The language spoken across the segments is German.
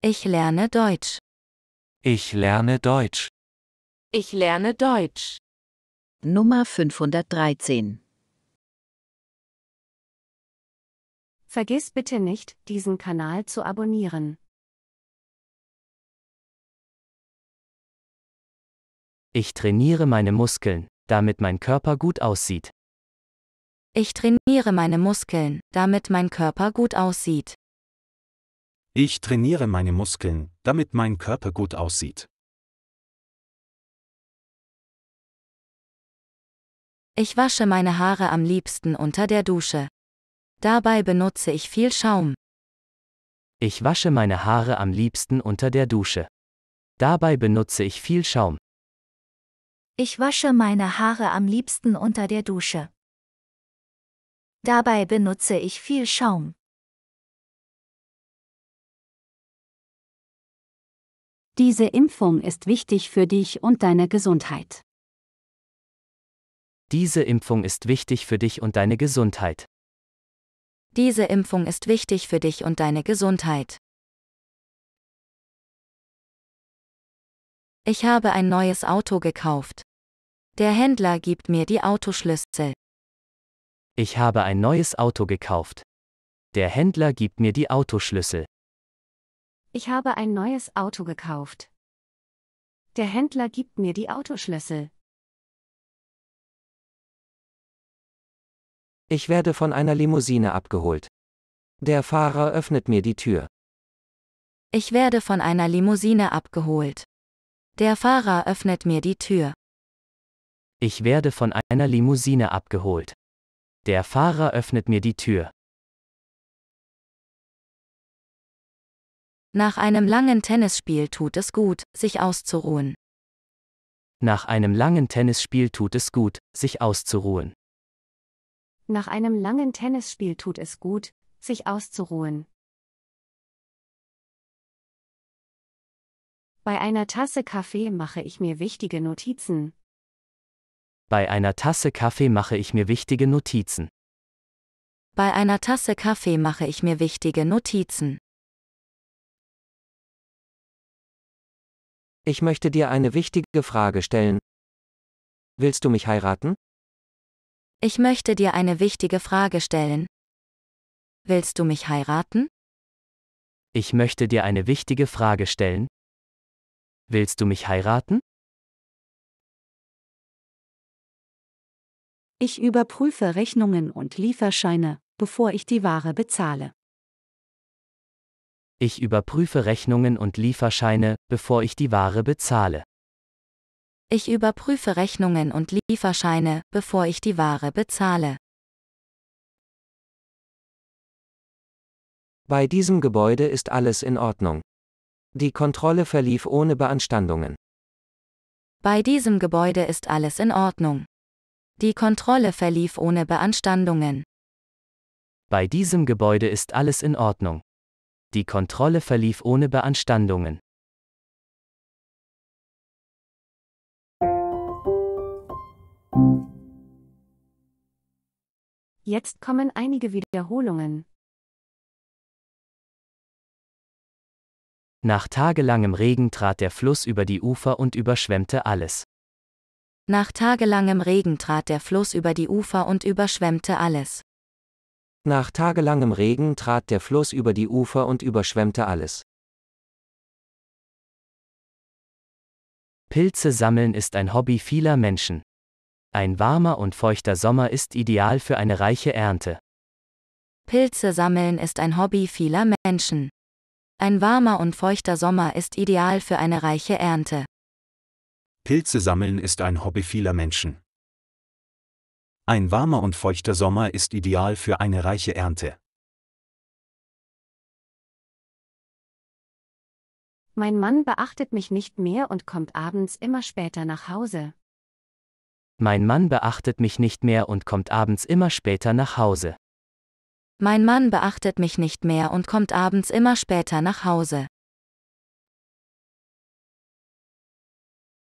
Ich lerne Deutsch. Ich lerne Deutsch. Ich lerne Deutsch. Nummer 513. Vergiss bitte nicht, diesen Kanal zu abonnieren. Ich trainiere meine Muskeln, damit mein Körper gut aussieht. Ich trainiere meine Muskeln, damit mein Körper gut aussieht. Ich trainiere meine Muskeln, damit mein Körper gut aussieht. Ich wasche meine Haare am liebsten unter der Dusche. Dabei benutze ich viel Schaum. Ich wasche meine Haare am liebsten unter der Dusche. Dabei benutze ich viel Schaum. Ich wasche meine Haare am liebsten unter der Dusche. Dabei benutze ich viel Schaum. Diese Impfung ist wichtig für dich und deine Gesundheit. Diese Impfung ist wichtig für dich und deine Gesundheit. Diese Impfung ist wichtig für dich und deine Gesundheit. Ich habe ein neues Auto gekauft. Der Händler gibt mir die Autoschlüssel. Ich habe ein neues Auto gekauft. Der Händler gibt mir die Autoschlüssel. Ich habe ein neues Auto gekauft. Der Händler gibt mir die Autoschlüssel. Ich werde von einer Limousine abgeholt. Der Fahrer öffnet mir die Tür. Ich werde von einer Limousine abgeholt. Der Fahrer öffnet mir die Tür. Ich werde von einer Limousine abgeholt. Der Fahrer öffnet mir die Tür. Nach einem langen Tennisspiel tut es gut, sich auszuruhen. Nach einem langen Tennisspiel tut es gut, sich auszuruhen. Nach einem langen Tennisspiel tut es gut, sich auszuruhen. Bei einer Tasse Kaffee mache ich mir wichtige Notizen. Bei einer Tasse Kaffee mache ich mir wichtige Notizen. Bei einer Tasse Kaffee mache ich mir wichtige Notizen. Ich möchte dir eine wichtige Frage stellen. Willst du mich heiraten? Ich möchte dir eine wichtige Frage stellen. Willst du mich heiraten? Ich möchte dir eine wichtige Frage stellen. Willst du mich heiraten? Ich überprüfe Rechnungen und Lieferscheine, bevor ich die Ware bezahle. Ich überprüfe Rechnungen und Lieferscheine, bevor ich die Ware bezahle. Ich überprüfe Rechnungen und Lieferscheine, bevor ich die Ware bezahle. Bei diesem Gebäude ist alles in Ordnung. Die Kontrolle verlief ohne Beanstandungen. Bei diesem Gebäude ist alles in Ordnung. Die Kontrolle verlief ohne Beanstandungen. Bei diesem Gebäude ist alles in Ordnung. Die Kontrolle verlief ohne Beanstandungen. Jetzt kommen einige Wiederholungen. Nach tagelangem Regen trat der Fluss über die Ufer und überschwemmte alles. Nach tagelangem Regen trat der Fluss über die Ufer und überschwemmte alles. Nach tagelangem Regen trat der Fluss über die Ufer und überschwemmte alles. Pilze sammeln ist ein Hobby vieler Menschen. Ein warmer und feuchter Sommer ist ideal für eine reiche Ernte. Pilze sammeln ist ein Hobby vieler Menschen. Ein warmer und feuchter Sommer ist ideal für eine reiche Ernte. Pilze sammeln ist ein Hobby vieler Menschen. Ein warmer und feuchter Sommer ist ideal für eine reiche Ernte. Mein Mann beachtet mich nicht mehr und kommt abends immer später nach Hause. Mein Mann beachtet mich nicht mehr und kommt abends immer später nach Hause. Mein Mann beachtet mich nicht mehr und kommt abends immer später nach Hause.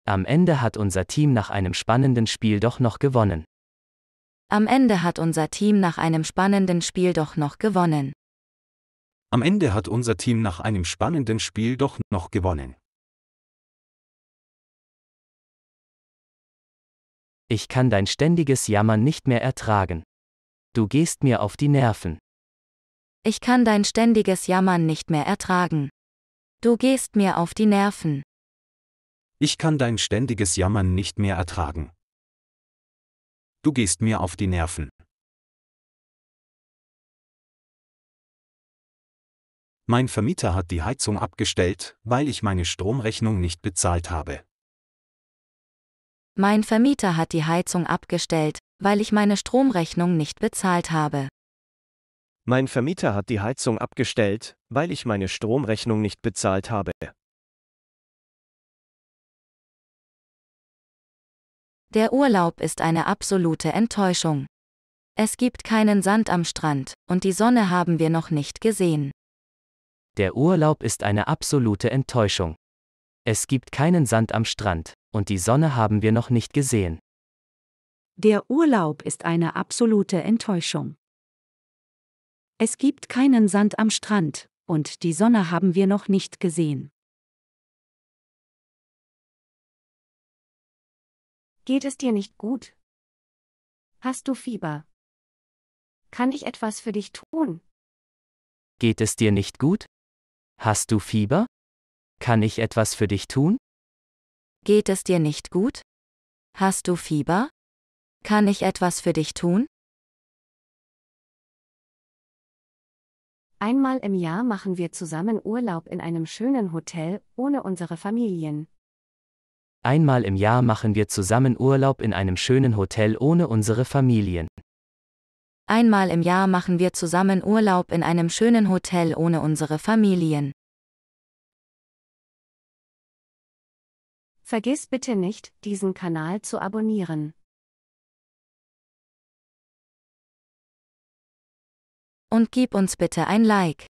Am Ende hat unser Team nach einem spannenden Spiel doch noch gewonnen. Am Ende hat unser Team nach einem spannenden Spiel doch noch gewonnen. Am Ende hat unser Team nach einem spannenden Spiel doch noch gewonnen. Ich kann dein ständiges Jammern nicht mehr ertragen. Du gehst mir auf die Nerven. Ich kann dein ständiges Jammern nicht mehr ertragen. Du gehst mir auf die Nerven. Ich kann dein ständiges Jammern nicht mehr ertragen. Du gehst mir auf die Nerven. Mein Vermieter hat die Heizung abgestellt, weil ich meine Stromrechnung nicht bezahlt habe. Mein Vermieter hat die Heizung abgestellt, weil ich meine Stromrechnung nicht bezahlt habe. Mein Vermieter hat die Heizung abgestellt, weil ich meine Stromrechnung nicht bezahlt habe. Der Urlaub ist eine absolute Enttäuschung. Es gibt keinen Sand am Strand, und die Sonne haben wir noch nicht gesehen. Der Urlaub ist eine absolute Enttäuschung. Es gibt keinen Sand am Strand, und die Sonne haben wir noch nicht gesehen. Der Urlaub ist eine absolute Enttäuschung. Es gibt keinen Sand am Strand, und die Sonne haben wir noch nicht gesehen. Geht es dir nicht gut? Hast du Fieber? Kann ich etwas für dich tun? Geht es dir nicht gut? Hast du Fieber? Kann ich etwas für dich tun? Geht es dir nicht gut? Hast du Fieber? Kann ich etwas für dich tun? Einmal im Jahr machen wir zusammen Urlaub in einem schönen Hotel ohne unsere Familien. Einmal im Jahr machen wir zusammen Urlaub in einem schönen Hotel ohne unsere Familien. Einmal im Jahr machen wir zusammen Urlaub in einem schönen Hotel ohne unsere Familien. Vergiss bitte nicht, diesen Kanal zu abonnieren. Und gib uns bitte ein Like.